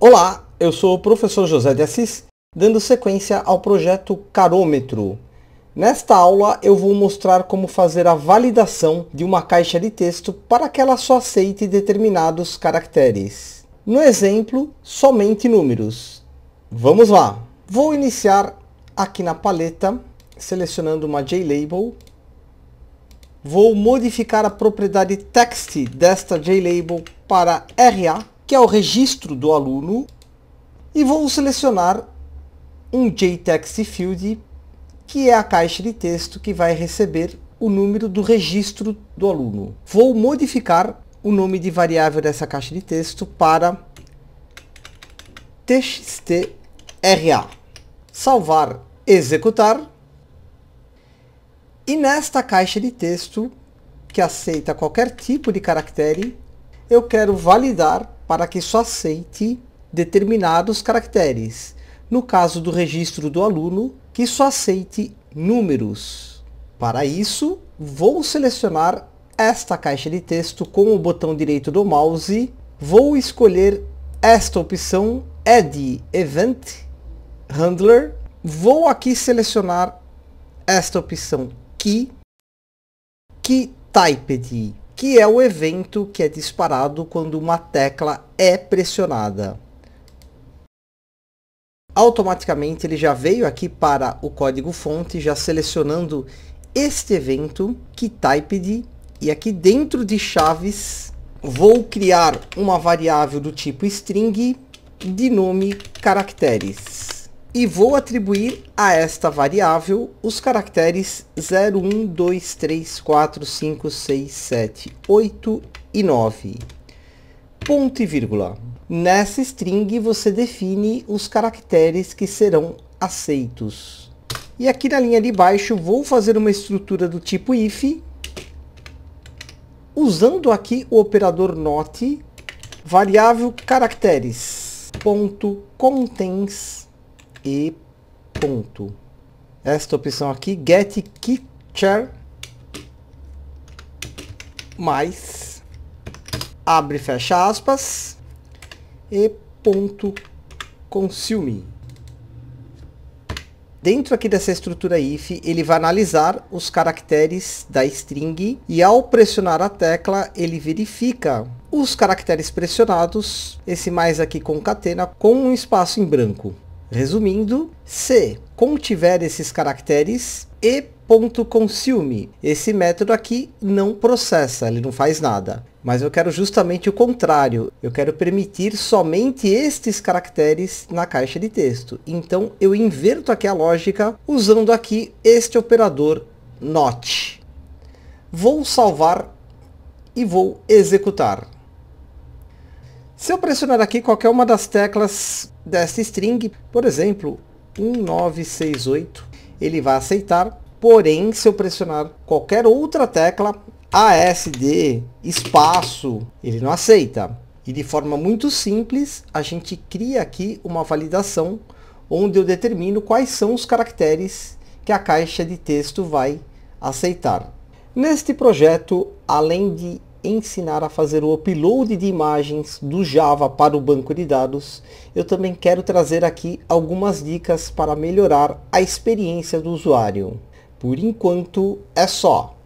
Olá, eu sou o professor José de Assis, dando sequência ao projeto Carômetro. Nesta aula eu vou mostrar como fazer a validação de uma caixa de texto para que ela só aceite determinados caracteres. No exemplo, somente números. Vamos lá! Vou iniciar aqui na paleta, selecionando uma JLabel. Vou modificar a propriedade text desta JLabel para RA que é o registro do aluno, e vou selecionar um JText Field, que é a caixa de texto que vai receber o número do registro do aluno. Vou modificar o nome de variável dessa caixa de texto para txtra. Salvar, executar. E nesta caixa de texto, que aceita qualquer tipo de caractere, eu quero validar para que só aceite determinados caracteres. No caso do registro do aluno, que só aceite números. Para isso, vou selecionar esta caixa de texto com o botão direito do mouse. Vou escolher esta opção, Add Event Handler. Vou aqui selecionar esta opção, Key, Key Typed que é o evento que é disparado quando uma tecla é pressionada. Automaticamente ele já veio aqui para o código fonte, já selecionando este evento, keytyped, e aqui dentro de chaves vou criar uma variável do tipo string de nome caracteres e vou atribuir a esta variável os caracteres 0, 1, 2, 3, 4, 5, 6, 7, 8 e 9. Ponto e vírgula. Nessa string você define os caracteres que serão aceitos. E aqui na linha de baixo vou fazer uma estrutura do tipo if, usando aqui o operador not, variável caracteres, ponto contents e ponto. Esta opção aqui, get kitcher mais abre fecha aspas e ponto consume. Dentro aqui dessa estrutura if, ele vai analisar os caracteres da string e ao pressionar a tecla, ele verifica os caracteres pressionados, esse mais aqui concatena com um espaço em branco. Resumindo, se contiver esses caracteres e ponto consume, esse método aqui não processa, ele não faz nada. Mas eu quero justamente o contrário, eu quero permitir somente estes caracteres na caixa de texto. Então eu inverto aqui a lógica usando aqui este operador not. Vou salvar e vou executar. Se eu pressionar aqui qualquer uma das teclas desta string, por exemplo, 1968, ele vai aceitar. Porém, se eu pressionar qualquer outra tecla, ASD, espaço, ele não aceita. E de forma muito simples, a gente cria aqui uma validação onde eu determino quais são os caracteres que a caixa de texto vai aceitar. Neste projeto, além de ensinar a fazer o upload de imagens do Java para o banco de dados, eu também quero trazer aqui algumas dicas para melhorar a experiência do usuário. Por enquanto é só.